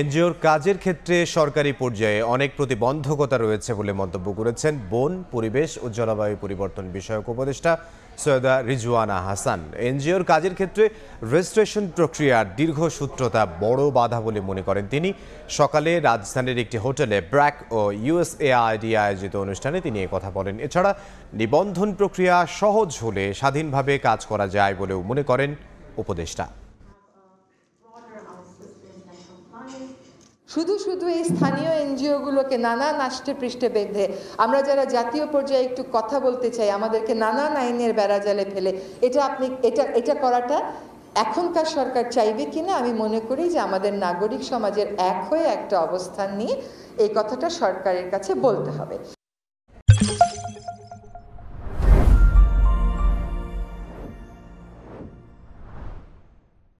এনজিওর কাজের ক্ষেত্রে সরকারি পর্যায়ে অনেক প্রতিবন্ধকতা রয়েছে বলে মন্তব্য করেছেন বন পরিবেশ ও জলবায়ু পরিবর্তন বিষয়ক উপদেষ্টা সৈয়দা রিজওয়ানা হাসান এনজিওর কাজের ক্ষেত্রে রেজিস্ট্রেশন প্রক্রিয়ার দীর্ঘসূত্রতা বড় বাধা বলে মনে করেন তিনি সকালে রাজধানীর একটি হোটেলে ব্র্যাক ও ইউএসএআইডি আয়োজিত অনুষ্ঠানে তিনি কথা বলেন এছাড়া নিবন্ধন প্রক্রিয়া সহজ হলে স্বাধীনভাবে কাজ করা যায় বলেও মনে করেন উপদেষ্টা শুধু শুধু এই স্থানীয় এনজিওগুলোকে নানা নাষ্টে পৃষ্ঠে বেঁধে আমরা যারা জাতীয় পর্যায়ে একটু কথা বলতে চাই আমাদেরকে নানান আইনের বেড়াজালে ফেলে এটা আপনি এটা এটা করাটা এখনকার সরকার চাইবে কিনা আমি মনে করি যে আমাদের নাগরিক সমাজের এক হয়ে একটা অবস্থান নিয়ে এই কথাটা সরকারের কাছে বলতে হবে